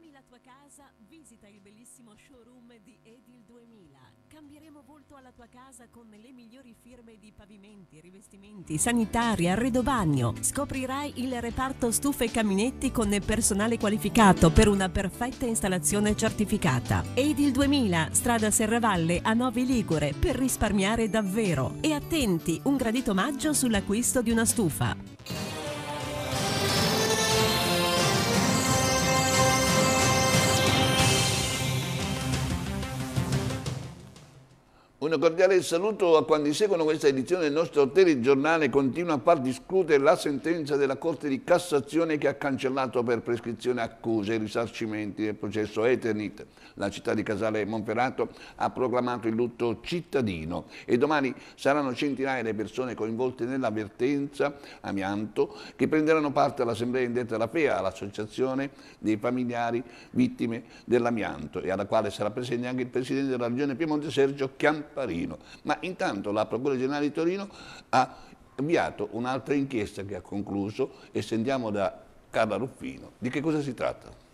Cambi la tua casa, visita il bellissimo showroom di Edil 2000. Cambieremo volto alla tua casa con le migliori firme di pavimenti, rivestimenti, sanitari, arredo bagno. Scoprirai il reparto stufe e caminetti con personale qualificato per una perfetta installazione certificata. Edil 2000, strada Serravalle a Novi Ligure per risparmiare davvero. E attenti, un gradito omaggio sull'acquisto di una stufa. Un cordiale saluto a quanti seguono questa edizione del nostro telegiornale. Continua a far discutere la sentenza della Corte di Cassazione che ha cancellato per prescrizione accuse e risarcimenti del processo Eternit. La città di Casale Monferrato ha proclamato il lutto cittadino e domani saranno centinaia le persone coinvolte nell'avvertenza amianto che prenderanno parte all'assemblea indetta alla PEA, all'associazione dei familiari vittime dell'amianto e alla quale sarà presente anche il presidente della regione Piemonte Sergio Chiampa Gasparino. Ma intanto la Procura Generale di Torino ha avviato un'altra inchiesta che ha concluso e sentiamo da Carla Ruffino. Di che cosa si tratta?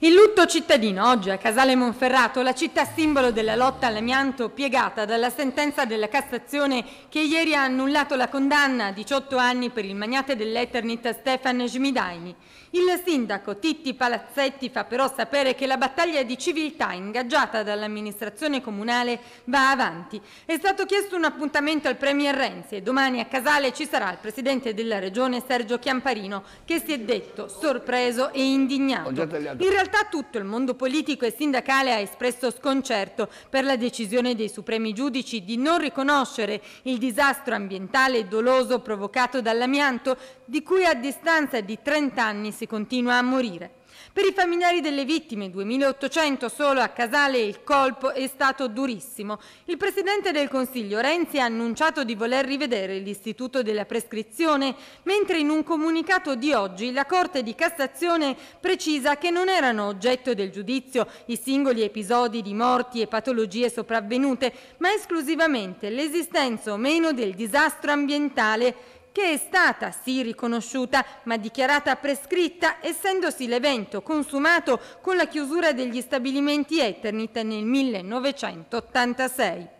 Il lutto cittadino oggi a Casale Monferrato, la città simbolo della lotta all'amianto piegata dalla sentenza della Cassazione che ieri ha annullato la condanna a 18 anni per il magnate dell'Eternit Stefan Gmidaini. Il sindaco Titti Palazzetti fa però sapere che la battaglia di civiltà ingaggiata dall'amministrazione comunale va avanti. È stato chiesto un appuntamento al Premier Renzi e domani a Casale ci sarà il presidente della regione Sergio Chiamparino che si è detto sorpreso e indignato. In realtà realtà tutto il mondo politico e sindacale ha espresso sconcerto per la decisione dei supremi giudici di non riconoscere il disastro ambientale doloso provocato dall'amianto di cui a distanza di 30 anni si continua a morire. Per i familiari delle vittime, 2.800 solo a Casale, il colpo è stato durissimo. Il Presidente del Consiglio Renzi ha annunciato di voler rivedere l'istituto della prescrizione, mentre in un comunicato di oggi la Corte di Cassazione precisa che non erano oggetto del giudizio i singoli episodi di morti e patologie sopravvenute, ma esclusivamente l'esistenza o meno del disastro ambientale che è stata sì riconosciuta ma dichiarata prescritta essendosi l'evento consumato con la chiusura degli stabilimenti Eternit nel 1986.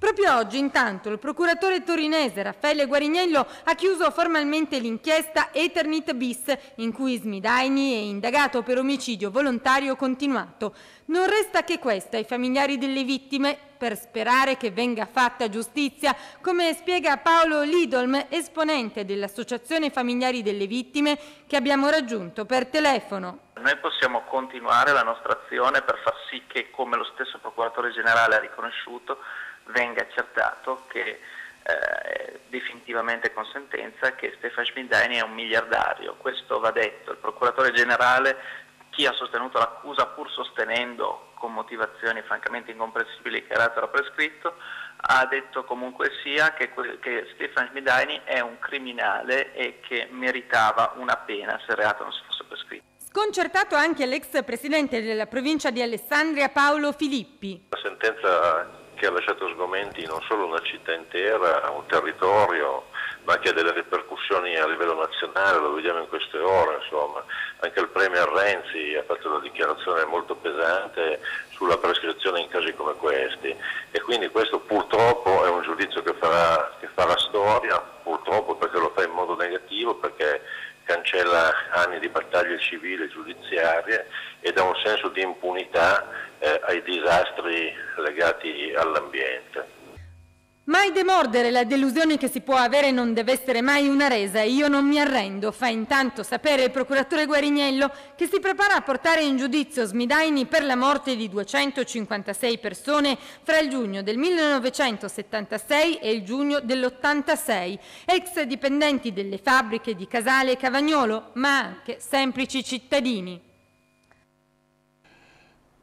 Proprio oggi, intanto, il procuratore torinese Raffaele Guarignello ha chiuso formalmente l'inchiesta Eternit bis, in cui Smidaini è indagato per omicidio volontario continuato. Non resta che questa ai familiari delle vittime per sperare che venga fatta giustizia, come spiega Paolo Lidolm, esponente dell'Associazione Familiari delle Vittime, che abbiamo raggiunto per telefono. Noi possiamo continuare la nostra azione per far sì che, come lo stesso Procuratore Generale ha riconosciuto, venga accertato che eh, definitivamente con sentenza che Stefan Schmidani è un miliardario. Questo va detto. Il Procuratore Generale, chi ha sostenuto l'accusa pur sostenendo con motivazioni francamente incomprensibili il carattere prescritto, ha detto comunque sia che, che Stefan Schmidani è un criminale e che meritava una pena se il reato non si fosse prescritto. Sconcertato anche l'ex presidente della provincia di Alessandria Paolo Filippi. La sentenza che ha lasciato sgomenti non solo una città intera, un territorio, ma anche delle ripercussioni a livello nazionale, lo vediamo in queste ore, insomma. Anche il Premier Renzi ha fatto una dichiarazione molto pesante sulla prescrizione in casi come questi e quindi questo purtroppo è un giudizio che farà, che farà storia, purtroppo perché lo fa in modo negativo, perché cancella anni di battaglie civili e giudiziarie e dà un senso di impunità eh, ai disastri legati all'ambiente. Mai demordere la delusione che si può avere non deve essere mai una resa. Io non mi arrendo, fa intanto sapere il procuratore Guarignello che si prepara a portare in giudizio Smidaini per la morte di 256 persone fra il giugno del 1976 e il giugno dell'86, ex dipendenti delle fabbriche di Casale e Cavagnolo, ma anche semplici cittadini.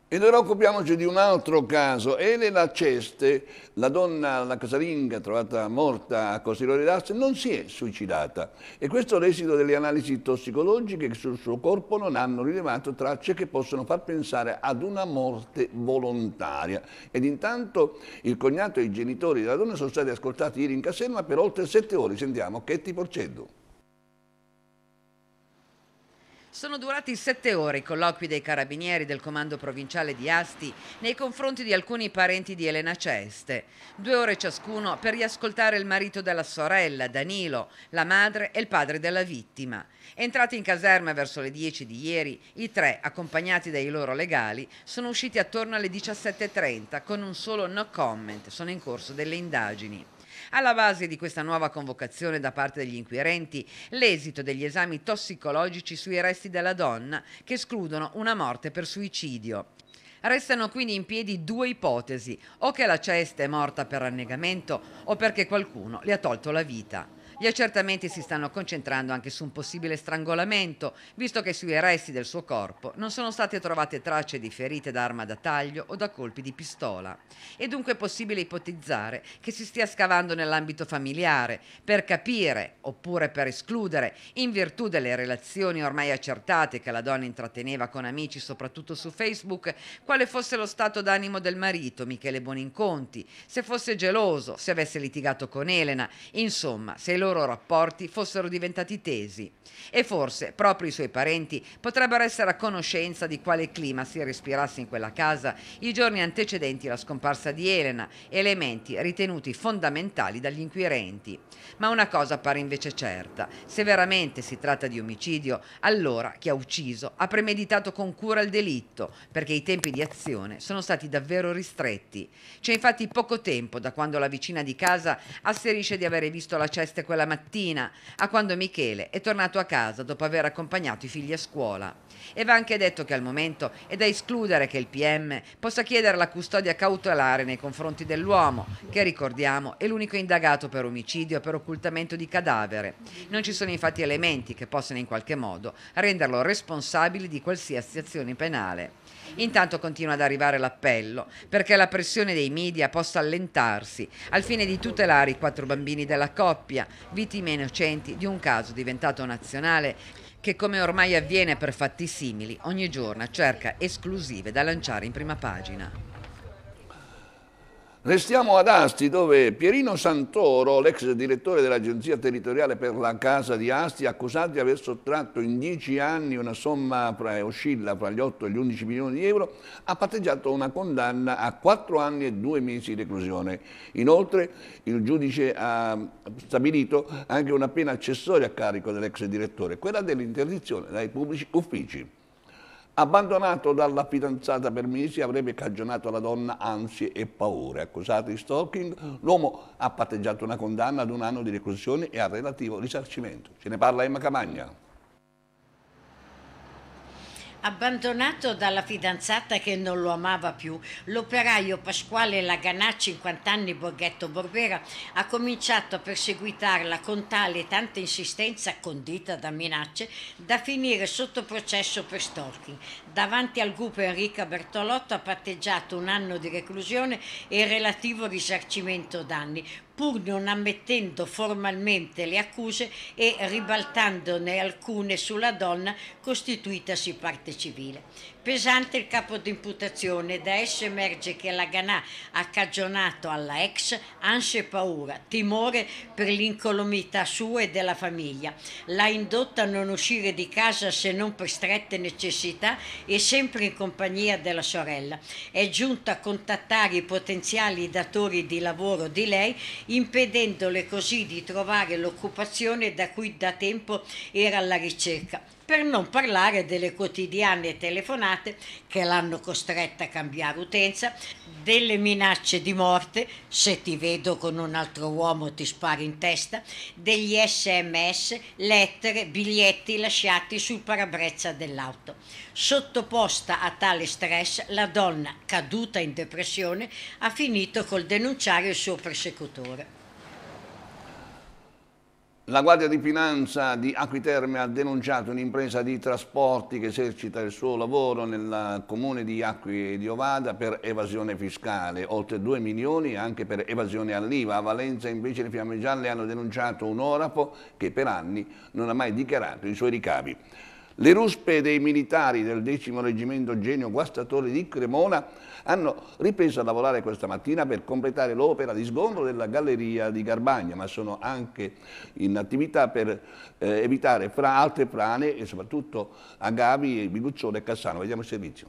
E ora occupiamoci di un altro caso, Ele Ceste, la donna, la casalinga trovata morta a Costiglione d'Asti, non si è suicidata e questo è l'esito delle analisi tossicologiche che sul suo corpo non hanno rilevato tracce che possono far pensare ad una morte volontaria. Ed intanto il cognato e i genitori della donna sono stati ascoltati ieri in caserma per oltre sette ore. Sentiamo Chetti Porcedo. Sono durati sette ore i colloqui dei carabinieri del comando provinciale di Asti nei confronti di alcuni parenti di Elena Ceste. Due ore ciascuno per riascoltare il marito della sorella, Danilo, la madre e il padre della vittima. Entrati in caserma verso le 10 di ieri, i tre, accompagnati dai loro legali, sono usciti attorno alle 17.30 con un solo no comment. Sono in corso delle indagini. Alla base di questa nuova convocazione da parte degli inquirenti l'esito degli esami tossicologici sui resti della donna che escludono una morte per suicidio. Restano quindi in piedi due ipotesi, o che la cesta è morta per annegamento o perché qualcuno le ha tolto la vita. Gli accertamenti si stanno concentrando anche su un possibile strangolamento, visto che sui resti del suo corpo non sono state trovate tracce di ferite da arma da taglio o da colpi di pistola. È dunque possibile ipotizzare che si stia scavando nell'ambito familiare per capire, oppure per escludere, in virtù delle relazioni ormai accertate che la donna intratteneva con amici, soprattutto su Facebook, quale fosse lo stato d'animo del marito, Michele Boninconti, se fosse geloso, se avesse litigato con Elena, insomma, se lo loro rapporti fossero diventati tesi e forse proprio i suoi parenti potrebbero essere a conoscenza di quale clima si respirasse in quella casa i giorni antecedenti alla scomparsa di Elena, elementi ritenuti fondamentali dagli inquirenti. Ma una cosa pare invece certa, se veramente si tratta di omicidio, allora chi ha ucciso ha premeditato con cura il delitto, perché i tempi di azione sono stati davvero ristretti. C'è infatti poco tempo da quando la vicina di casa asserisce di avere visto la cesta e quella quella mattina, a quando Michele è tornato a casa dopo aver accompagnato i figli a scuola. E va anche detto che al momento è da escludere che il PM possa chiedere la custodia cautelare nei confronti dell'uomo, che ricordiamo è l'unico indagato per omicidio e per occultamento di cadavere. Non ci sono infatti elementi che possano in qualche modo renderlo responsabile di qualsiasi azione penale. Intanto continua ad arrivare l'appello perché la pressione dei media possa allentarsi al fine di tutelare i quattro bambini della coppia, vittime innocenti di un caso diventato nazionale che come ormai avviene per fatti simili ogni giorno cerca esclusive da lanciare in prima pagina. Restiamo ad Asti dove Pierino Santoro, l'ex direttore dell'Agenzia Territoriale per la Casa di Asti, accusato di aver sottratto in dieci anni una somma fra, oscilla fra gli 8 e gli 11 milioni di euro, ha patteggiato una condanna a 4 anni e 2 mesi di reclusione. Inoltre il giudice ha stabilito anche una pena accessoria a carico dell'ex direttore, quella dell'interdizione dai pubblici uffici. Abbandonato dalla fidanzata per mesi avrebbe cagionato alla donna ansie e paure. Accusato ecco, di stalking, l'uomo ha patteggiato una condanna ad un anno di reclusione e al relativo risarcimento. Ce ne parla Emma Camagna. Abbandonato dalla fidanzata che non lo amava più, l'operaio Pasquale Laganà, 50 anni Borghetto Borbera, ha cominciato a perseguitarla con tale e tanta insistenza, condita da minacce, da finire sotto processo per stalking. Davanti al gruppo Enrica Bertolotto ha patteggiato un anno di reclusione e relativo risarcimento danni, pur non ammettendo formalmente le accuse e ribaltandone alcune sulla donna costituitasi parte civile. Pesante il capo d'imputazione, da esso emerge che la Ganà ha cagionato alla ex ansia e paura, timore per l'incolumità sua e della famiglia. L'ha indotta a non uscire di casa se non per strette necessità e sempre in compagnia della sorella. È giunta a contattare i potenziali datori di lavoro di lei, impedendole così di trovare l'occupazione da cui da tempo era alla ricerca per non parlare delle quotidiane telefonate che l'hanno costretta a cambiare utenza, delle minacce di morte, se ti vedo con un altro uomo ti spari in testa, degli sms, lettere, biglietti lasciati sul parabrezza dell'auto. Sottoposta a tale stress, la donna, caduta in depressione, ha finito col denunciare il suo persecutore. La Guardia di Finanza di Acquiterme ha denunciato un'impresa di trasporti che esercita il suo lavoro nel comune di Acqui e di Ovada per evasione fiscale, oltre 2 milioni anche per evasione all'IVA. A Valenza invece le Fiamme Gialle hanno denunciato un orafo che per anni non ha mai dichiarato i suoi ricavi. Le ruspe dei militari del 10 Reggimento Genio Guastatori di Cremona hanno ripreso a lavorare questa mattina per completare l'opera di sgombro della galleria di Garbagna, ma sono anche in attività per eh, evitare fra altre frane e soprattutto agavi, biguccione e cassano. Vediamo il servizio.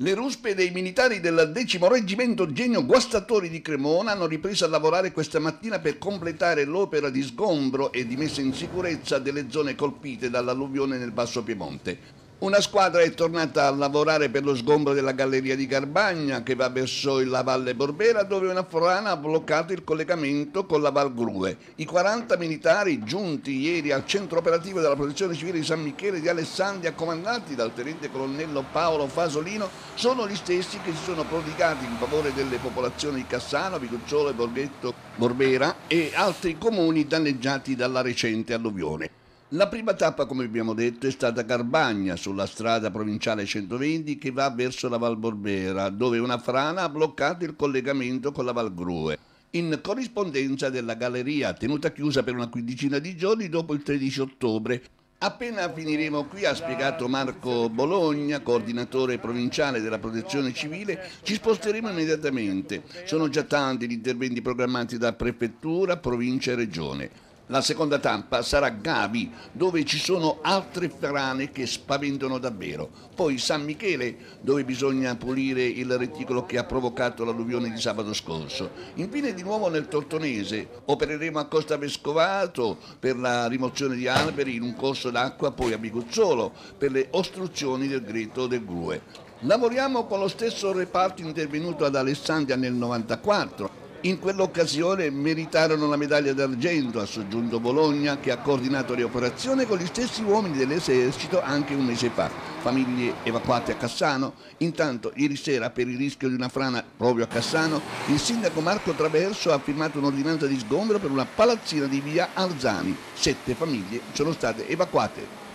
Le ruspe dei militari del decimo reggimento Genio Guastatori di Cremona hanno ripreso a lavorare questa mattina per completare l'opera di sgombro e di messa in sicurezza delle zone colpite dall'alluvione nel Basso Piemonte. Una squadra è tornata a lavorare per lo sgombro della galleria di Garbagna che va verso la Valle Borbera dove una forana ha bloccato il collegamento con la Val Grue. I 40 militari giunti ieri al centro operativo della protezione civile di San Michele di Alessandria comandati dal tenente colonnello Paolo Fasolino sono gli stessi che si sono prodigati in favore delle popolazioni di Cassano, Vicuzzolo e Borghetto Borbera e altri comuni danneggiati dalla recente alluvione. La prima tappa, come abbiamo detto, è stata Garbagna, sulla strada provinciale 120 che va verso la Val Borbera, dove una frana ha bloccato il collegamento con la Val Grue. In corrispondenza della galleria, tenuta chiusa per una quindicina di giorni dopo il 13 ottobre, Appena finiremo qui, ha spiegato Marco Bologna, coordinatore provinciale della protezione civile, ci sposteremo immediatamente. Sono già tanti gli interventi programmati da prefettura, provincia e regione. La seconda tappa sarà Gavi, dove ci sono altre frane che spaventano davvero. Poi San Michele, dove bisogna pulire il reticolo che ha provocato l'alluvione di sabato scorso. Infine di nuovo nel Tortonese, opereremo a Costa Vescovato per la rimozione di alberi in un corso d'acqua, poi a Biguzzolo per le ostruzioni del greto del Grue. Lavoriamo con lo stesso reparto intervenuto ad Alessandria nel 1994 in quell'occasione meritarono la medaglia d'argento, ha soggiunto Bologna, che ha coordinato le operazioni con gli stessi uomini dell'esercito anche un mese fa. Famiglie evacuate a Cassano. Intanto, ieri sera, per il rischio di una frana proprio a Cassano, il sindaco Marco Traverso ha firmato un'ordinanza di sgombero per una palazzina di via Alzani. Sette famiglie sono state evacuate.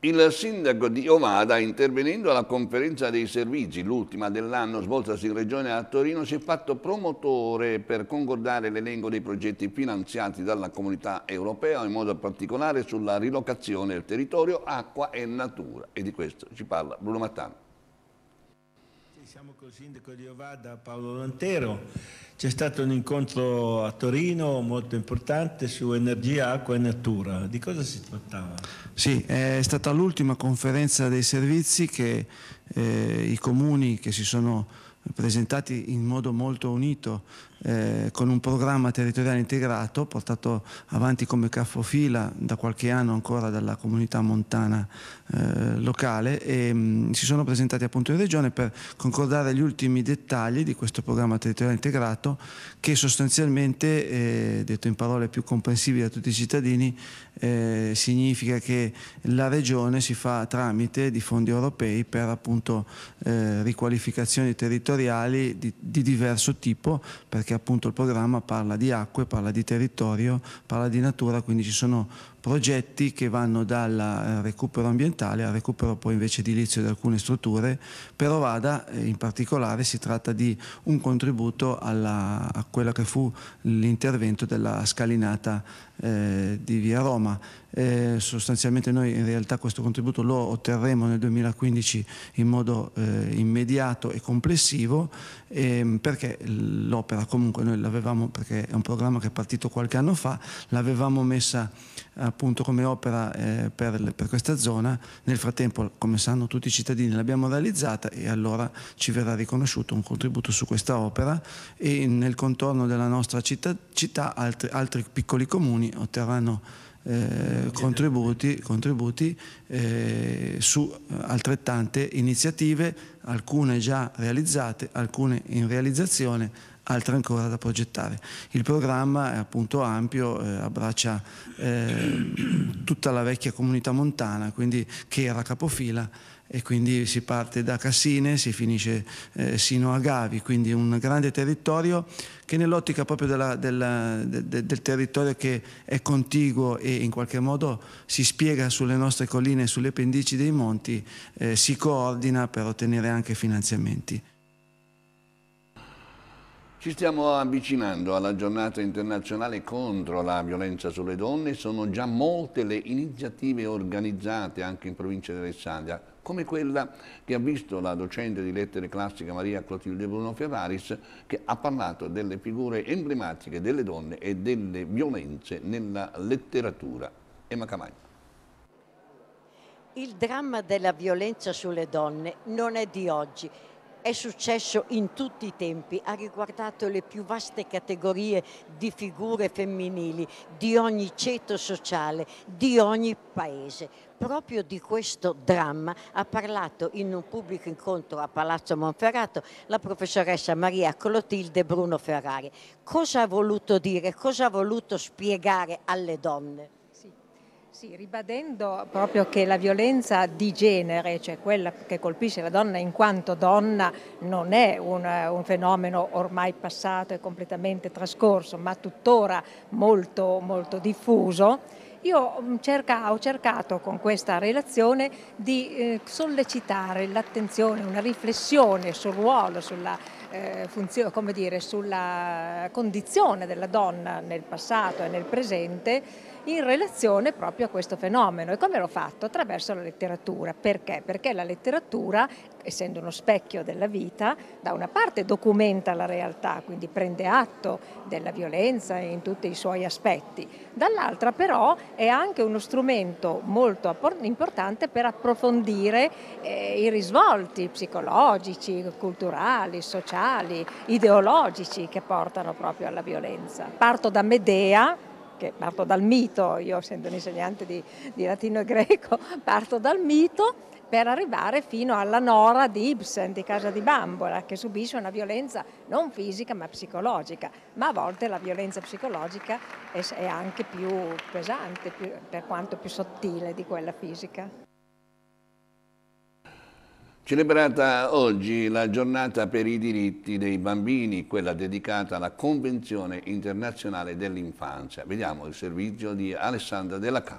Il sindaco di Ovada, intervenendo alla conferenza dei servizi, l'ultima dell'anno svoltasi in regione a Torino, si è fatto promotore per concordare l'elenco dei progetti finanziati dalla comunità europea, in modo particolare sulla rilocazione del territorio, acqua e natura. E di questo ci parla Bruno Mattano siamo col sindaco di Ovada Paolo Lantero. C'è stato un incontro a Torino molto importante su energia, acqua e natura. Di cosa si trattava? Sì, è stata l'ultima conferenza dei servizi che eh, i comuni che si sono presentati in modo molto unito eh, con un programma territoriale integrato portato avanti come capofila da qualche anno ancora dalla comunità montana eh, locale e mh, mm, si sono presentati appunto in regione per concordare gli ultimi dettagli di questo programma territoriale integrato che sostanzialmente, eh, detto in parole più comprensibili a tutti i cittadini, eh, significa che la regione si fa tramite di fondi europei per appunto eh, riqualificazioni territoriali di, di diverso tipo perché perché appunto il programma parla di acque, parla di territorio, parla di natura, quindi ci sono progetti che vanno dal eh, recupero ambientale al recupero poi invece edilizio di alcune strutture, per Ovada eh, in particolare si tratta di un contributo alla, a quello che fu l'intervento della scalinata eh, di via Roma. Eh, sostanzialmente noi in realtà questo contributo lo otterremo nel 2015 in modo eh, immediato e complessivo ehm, perché l'opera comunque noi l'avevamo, perché è un programma che è partito qualche anno fa, l'avevamo messa a appunto come opera eh, per, per, questa zona. Nel frattempo, come sanno tutti i cittadini, l'abbiamo realizzata e allora ci verrà riconosciuto un contributo su questa opera e nel contorno della nostra città, città altri, altri piccoli comuni otterranno eh, contributi, contributi eh, su altrettante iniziative, alcune già realizzate, alcune in realizzazione, altre ancora da progettare. Il programma è appunto ampio, eh, abbraccia eh, tutta la vecchia comunità montana, quindi, che era capofila e quindi si parte da Cassine, si finisce eh, sino a Gavi, quindi un grande territorio che nell'ottica proprio della, della, de, de, del territorio che è contiguo e in qualche modo si spiega sulle nostre colline e sulle pendici dei monti, eh, si coordina per ottenere anche finanziamenti. Ci stiamo avvicinando alla giornata internazionale contro la violenza sulle donne, sono già molte le iniziative organizzate anche in provincia di Alessandria, come quella che ha visto la docente di lettere classiche Maria Clotilde Bruno Ferraris che ha parlato delle figure emblematiche delle donne e delle violenze nella letteratura. Emma Camagna. Il dramma della violenza sulle donne non è di oggi è successo in tutti i tempi, ha riguardato le più vaste categorie di figure femminili di ogni ceto sociale, di ogni paese proprio di questo dramma ha parlato in un pubblico incontro a Palazzo Monferrato la professoressa Maria Clotilde Bruno Ferrari. Cosa ha voluto dire, cosa ha voluto spiegare alle donne? Sì, ribadendo proprio che la violenza di genere, cioè quella che colpisce la donna in quanto donna, non è un, un fenomeno ormai passato e completamente trascorso, ma tuttora molto, molto diffuso. Io mm, cerca, ho cercato con questa relazione di eh, sollecitare l'attenzione, una riflessione sul ruolo, sulla, eh, funzione, come dire, sulla condizione della donna nel passato e nel presente in relazione proprio a questo fenomeno. E come l'ho fatto? Attraverso la letteratura. Perché? Perché la letteratura, essendo uno specchio della vita, da una parte documenta la realtà, quindi prende atto della violenza in tutti i suoi aspetti, dall'altra però è anche uno strumento molto importante per approfondire eh, i risvolti psicologici, culturali, sociali, ideologici che portano proprio alla violenza. Parto da Medea, che parto dal mito, io essendo un insegnante di, di latino e greco, parto dal mito per arrivare fino alla Nora di Ibsen di Casa di Bambola, che subisce una violenza non fisica ma psicologica, ma a volte la violenza psicologica è, anche più pesante, più, per quanto più sottile di quella fisica. Celebrata oggi la giornata per i diritti dei bambini, quella dedicata alla Convenzione internazionale dell'infanzia. Vediamo il servizio di Alessandra Della Ca.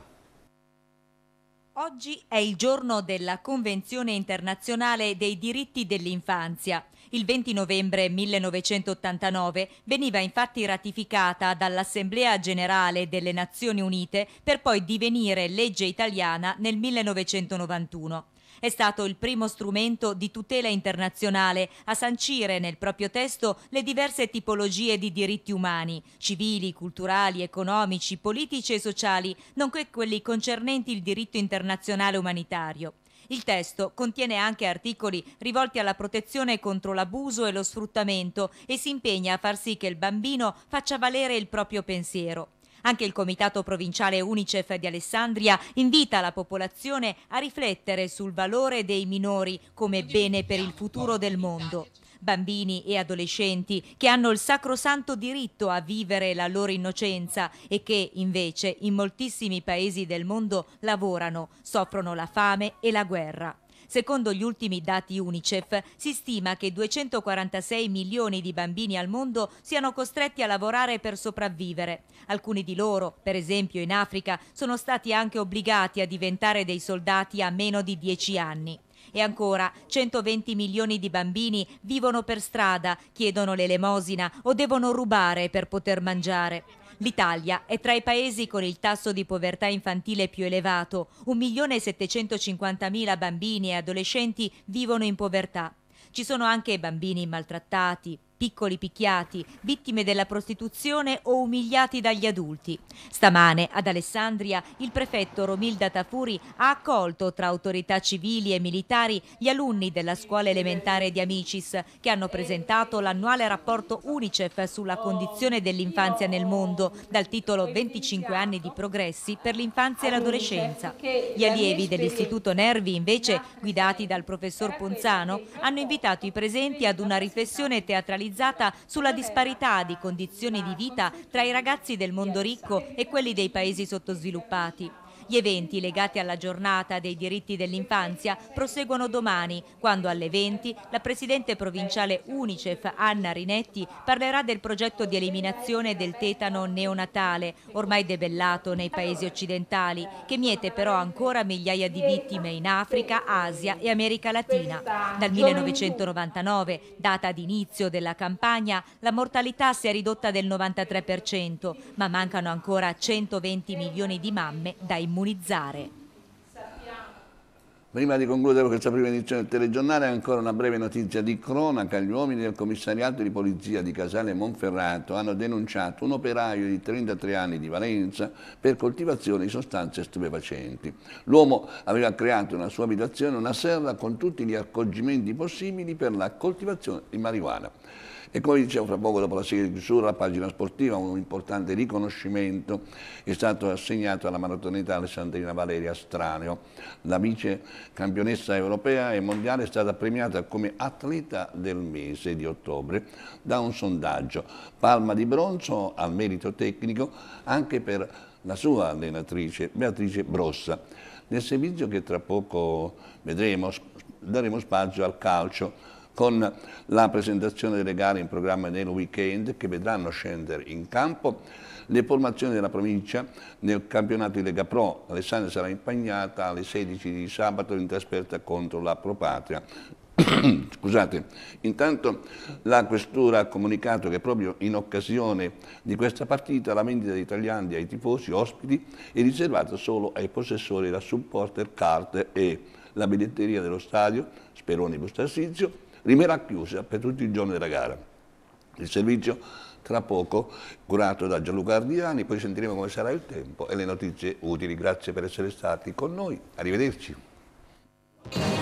Oggi è il giorno della Convenzione internazionale dei diritti dell'infanzia. Il 20 novembre 1989 veniva infatti ratificata dall'Assemblea generale delle Nazioni Unite per poi divenire legge italiana nel 1991 è stato il primo strumento di tutela internazionale a sancire nel proprio testo le diverse tipologie di diritti umani, civili, culturali, economici, politici e sociali, nonché quelli concernenti il diritto internazionale umanitario. Il testo contiene anche articoli rivolti alla protezione contro l'abuso e lo sfruttamento e si impegna a far sì che il bambino faccia valere il proprio pensiero. Anche il Comitato Provinciale Unicef di Alessandria invita la popolazione a riflettere sul valore dei minori come bene per il futuro del mondo bambini e adolescenti che hanno il sacrosanto diritto a vivere la loro innocenza e che invece in moltissimi paesi del mondo lavorano, soffrono la fame e la guerra. Secondo gli ultimi dati UNICEF, si stima che 246 milioni di bambini al mondo siano costretti a lavorare per sopravvivere. Alcuni di loro, per esempio in Africa, sono stati anche obbligati a diventare dei soldati a meno di 10 anni. E ancora, 120 milioni di bambini vivono per strada, chiedono l'elemosina o devono rubare per poter mangiare. L'Italia è tra i paesi con il tasso di povertà infantile più elevato. 1.750.000 bambini e adolescenti vivono in povertà. Ci sono anche bambini maltrattati, piccoli picchiati, vittime della prostituzione o umiliati dagli adulti. Stamane ad Alessandria il prefetto Romilda Tafuri ha accolto tra autorità civili e militari gli alunni della scuola elementare di Amicis che hanno presentato l'annuale rapporto UNICEF sulla condizione dell'infanzia nel mondo dal titolo 25 anni di progressi per l'infanzia e l'adolescenza. Gli allievi dell'Istituto Nervi invece, guidati dal professor Ponzano, hanno invitato i presenti ad una riflessione teatralizzata focalizzata sulla disparità di condizioni di vita tra i ragazzi del mondo ricco e quelli dei paesi sottosviluppati. Gli eventi legati alla giornata dei diritti dell'infanzia proseguono domani, quando alle 20 la presidente provinciale Unicef Anna Rinetti parlerà del progetto di eliminazione del tetano neonatale, ormai debellato nei paesi occidentali, che miete però ancora migliaia di vittime in Africa, Asia e America Latina. Dal 1999, data d'inizio della campagna, la mortalità si è ridotta del 93%, ma mancano ancora 120 milioni di mamme dai immunizzare. Prima di concludere questa prima edizione del telegiornale, ancora una breve notizia di cronaca. Gli uomini del commissariato di polizia di Casale Monferrato hanno denunciato un operaio di 33 anni di Valenza per coltivazione di sostanze stupefacenti. L'uomo aveva creato nella sua abitazione una serra con tutti gli accorgimenti possibili per la coltivazione di marijuana. E come dicevo fra poco dopo la serie di chiusura, la pagina sportiva, un importante riconoscimento è stato assegnato alla maratoneta Alessandrina Valeria Straneo. La vice campionessa europea e mondiale è stata premiata come atleta del mese di ottobre da un sondaggio. Palma di bronzo al merito tecnico anche per la sua allenatrice Beatrice Brossa. Nel servizio che tra poco vedremo daremo spazio al calcio con la presentazione delle gare in programma nel weekend che vedranno scendere in campo le formazioni della provincia nel campionato di Lega Pro. Alessandria sarà impegnata alle 16 di sabato in trasferta contro la Propatria. Scusate, intanto la Questura ha comunicato che proprio in occasione di questa partita la vendita di tagliandi ai tifosi ospiti è riservata solo ai possessori della supporter card e la biglietteria dello stadio Speroni Bustasizio rimarrà chiusa per tutti i giorni della gara. Il servizio tra poco curato da Gianluca Ardiani, poi sentiremo come sarà il tempo e le notizie utili. Grazie per essere stati con noi, arrivederci.